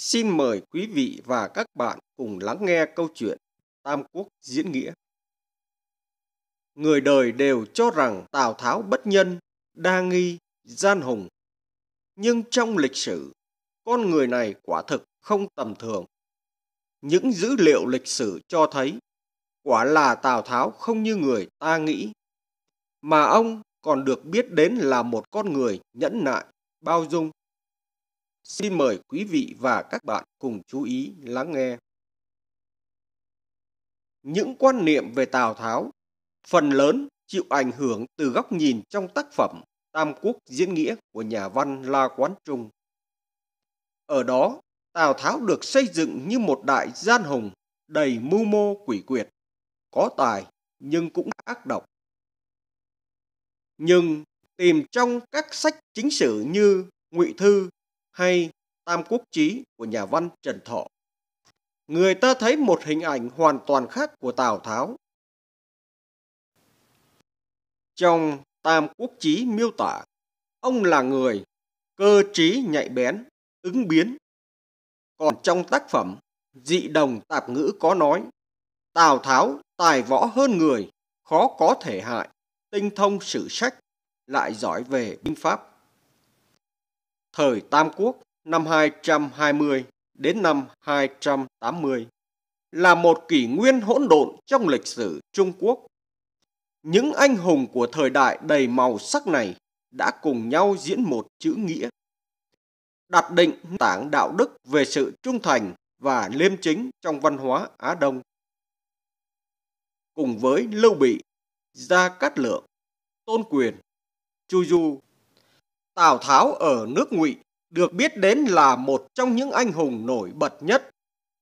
Xin mời quý vị và các bạn cùng lắng nghe câu chuyện Tam Quốc diễn nghĩa. Người đời đều cho rằng Tào Tháo bất nhân, đa nghi, gian hùng. Nhưng trong lịch sử, con người này quả thực không tầm thường. Những dữ liệu lịch sử cho thấy, quả là Tào Tháo không như người ta nghĩ, mà ông còn được biết đến là một con người nhẫn nại, bao dung, Xin mời quý vị và các bạn cùng chú ý lắng nghe. Những quan niệm về Tào Tháo phần lớn chịu ảnh hưởng từ góc nhìn trong tác phẩm Tam Quốc Diễn Nghĩa của nhà văn La Quán Trung. Ở đó, Tào Tháo được xây dựng như một đại gian hùng đầy mưu mô quỷ quyệt, có tài nhưng cũng ác độc. Nhưng tìm trong các sách chính sử như Ngụy Thư, hay Tam Quốc Chí của nhà văn Trần Thọ. Người ta thấy một hình ảnh hoàn toàn khác của Tào Tháo. Trong Tam Quốc Chí miêu tả, ông là người cơ trí nhạy bén, ứng biến. Còn trong tác phẩm Dị đồng tạp ngữ có nói, Tào Tháo tài võ hơn người, khó có thể hại, tinh thông sử sách, lại giỏi về binh pháp thời Tam Quốc năm 220 đến năm 280 là một kỷ nguyên hỗn độn trong lịch sử Trung Quốc. Những anh hùng của thời đại đầy màu sắc này đã cùng nhau diễn một chữ nghĩa. Đặt định tảng đạo đức về sự trung thành và liêm chính trong văn hóa Á Đông. Cùng với Lưu Bị, Gia Cát Lượng, Tôn Quyền, Chu Du Tào Tháo ở nước Ngụy được biết đến là một trong những anh hùng nổi bật nhất.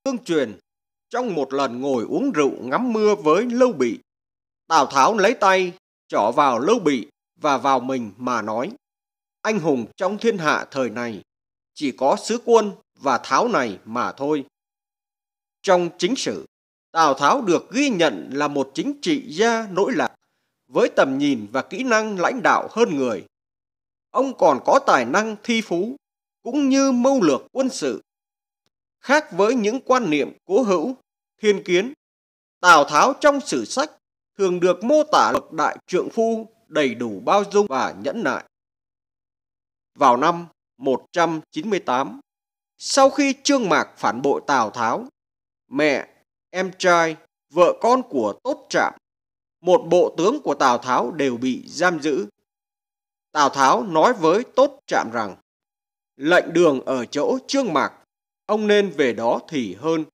Tương truyền, trong một lần ngồi uống rượu ngắm mưa với Lưu Bị, Tào Tháo lấy tay trỏ vào Lưu Bị và vào mình mà nói: "Anh hùng trong thiên hạ thời này chỉ có sứ quân và Tháo này mà thôi." Trong chính sử, Tào Tháo được ghi nhận là một chính trị gia nỗi lạc với tầm nhìn và kỹ năng lãnh đạo hơn người ông còn có tài năng thi phú, cũng như mưu lược quân sự. Khác với những quan niệm cố hữu, thiên kiến, Tào Tháo trong sử sách thường được mô tả là đại trượng phu đầy đủ bao dung và nhẫn nại. Vào năm 198, sau khi Trương Mạc phản bội Tào Tháo, mẹ, em trai, vợ con của Tốt Trạm, một bộ tướng của Tào Tháo đều bị giam giữ. Tào Tháo nói với Tốt Trạm rằng, lệnh đường ở chỗ Trương Mạc, ông nên về đó thì hơn.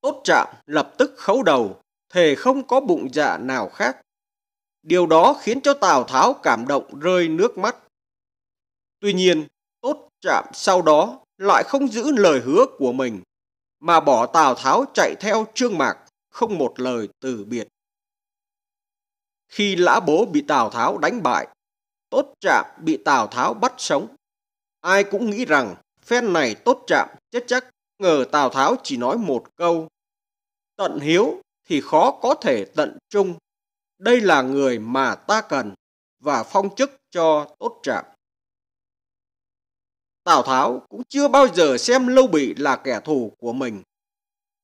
Tốt Trạm lập tức khấu đầu, thề không có bụng dạ nào khác. Điều đó khiến cho Tào Tháo cảm động rơi nước mắt. Tuy nhiên, Tốt Trạm sau đó lại không giữ lời hứa của mình, mà bỏ Tào Tháo chạy theo Trương Mạc, không một lời từ biệt. Khi Lã Bố bị Tào Tháo đánh bại, Tốt Trạm bị Tào Tháo bắt sống. Ai cũng nghĩ rằng phen này Tốt Trạm chết chắc, ngờ Tào Tháo chỉ nói một câu. Tận hiếu thì khó có thể tận trung. Đây là người mà ta cần và phong chức cho Tốt Trạm. Tào Tháo cũng chưa bao giờ xem Lưu Bị là kẻ thù của mình.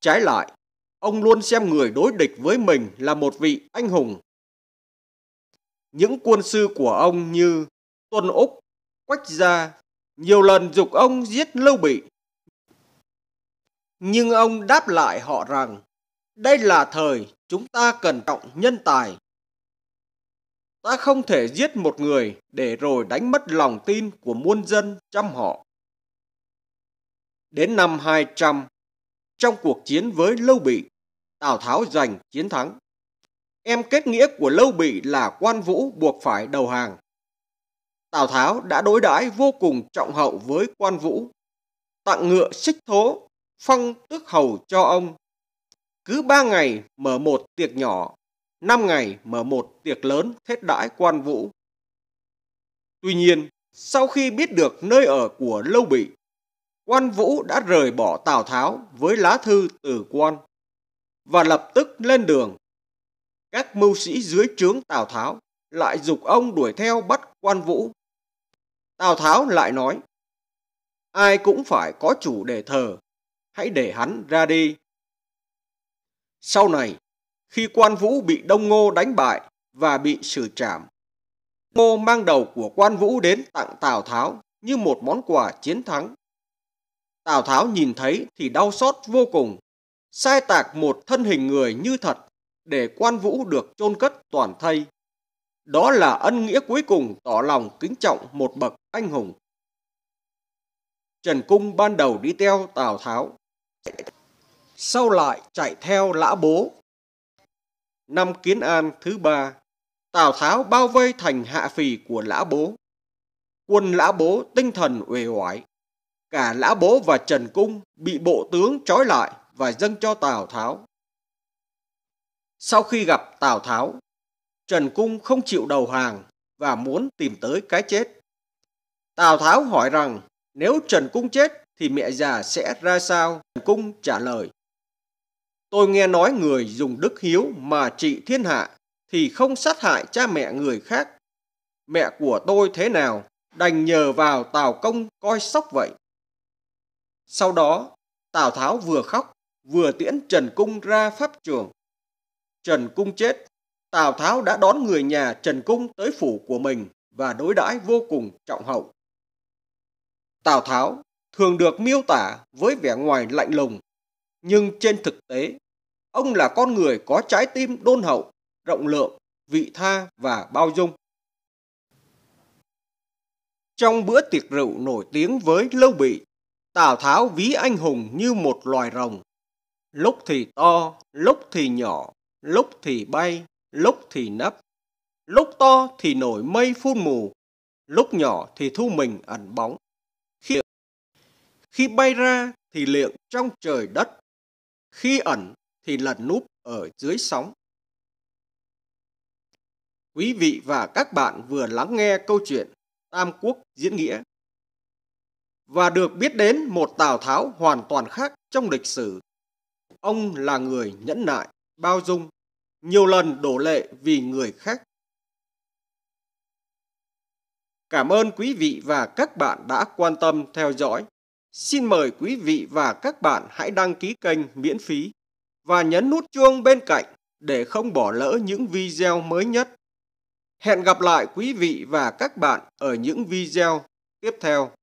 Trái lại, ông luôn xem người đối địch với mình là một vị anh hùng những quân sư của ông như Tuân Úc, Quách Gia nhiều lần dục ông giết Lưu Bị. Nhưng ông đáp lại họ rằng đây là thời chúng ta cần trọng nhân tài. Ta không thể giết một người để rồi đánh mất lòng tin của muôn dân chăm họ. Đến năm 200, trong cuộc chiến với Lưu Bị, Tào Tháo giành chiến thắng em kết nghĩa của Lâu Bỉ là quan vũ buộc phải đầu hàng. Tào Tháo đã đối đãi vô cùng trọng hậu với quan vũ, tặng ngựa xích thố, phong tước hầu cho ông. Cứ ba ngày mở một tiệc nhỏ, năm ngày mở một tiệc lớn thết đãi quan vũ. Tuy nhiên, sau khi biết được nơi ở của Lâu Bị, quan Vũ đã rời bỏ Tào Tháo với lá thư từ quan và lập tức lên đường các mưu sĩ dưới trướng Tào Tháo lại dục ông đuổi theo bắt quan vũ. Tào Tháo lại nói, ai cũng phải có chủ để thờ, hãy để hắn ra đi. Sau này, khi quan vũ bị Đông Ngô đánh bại và bị xử trảm, Ngô mang đầu của quan vũ đến tặng Tào Tháo như một món quà chiến thắng. Tào Tháo nhìn thấy thì đau xót vô cùng, sai tạc một thân hình người như thật để quan vũ được chôn cất toàn thây. Đó là ân nghĩa cuối cùng tỏ lòng kính trọng một bậc anh hùng. Trần Cung ban đầu đi theo Tào Tháo, sau lại chạy theo Lã Bố. Năm Kiến An thứ ba, Tào Tháo bao vây thành hạ phì của Lã Bố. Quân Lã Bố tinh thần uể oải, cả Lã Bố và Trần Cung bị bộ tướng trói lại và dâng cho Tào Tháo. Sau khi gặp Tào Tháo, Trần Cung không chịu đầu hàng và muốn tìm tới cái chết. Tào Tháo hỏi rằng nếu Trần Cung chết thì mẹ già sẽ ra sao? Trần Cung trả lời. Tôi nghe nói người dùng đức hiếu mà trị thiên hạ thì không sát hại cha mẹ người khác. Mẹ của tôi thế nào, đành nhờ vào Tào Công coi sóc vậy. Sau đó, Tào Tháo vừa khóc, vừa tiễn Trần Cung ra pháp trường. Trần Cung chết, Tào Tháo đã đón người nhà Trần Cung tới phủ của mình và đối đãi vô cùng trọng hậu. Tào Tháo thường được miêu tả với vẻ ngoài lạnh lùng, nhưng trên thực tế, ông là con người có trái tim đôn hậu, rộng lượng, vị tha và bao dung. Trong bữa tiệc rượu nổi tiếng với Lâu Bị, Tào Tháo ví anh hùng như một loài rồng. Lúc thì to, lúc thì nhỏ, lúc thì bay, lúc thì nấp, lúc to thì nổi mây phun mù, lúc nhỏ thì thu mình ẩn bóng. Khi, khi bay ra thì liệng trong trời đất, khi ẩn thì lẩn núp ở dưới sóng. Quý vị và các bạn vừa lắng nghe câu chuyện Tam Quốc diễn nghĩa và được biết đến một Tào Tháo hoàn toàn khác trong lịch sử. Ông là người nhẫn nại, bao dung, nhiều lần đổ lệ vì người khác. Cảm ơn quý vị và các bạn đã quan tâm theo dõi. Xin mời quý vị và các bạn hãy đăng ký kênh miễn phí và nhấn nút chuông bên cạnh để không bỏ lỡ những video mới nhất. Hẹn gặp lại quý vị và các bạn ở những video tiếp theo.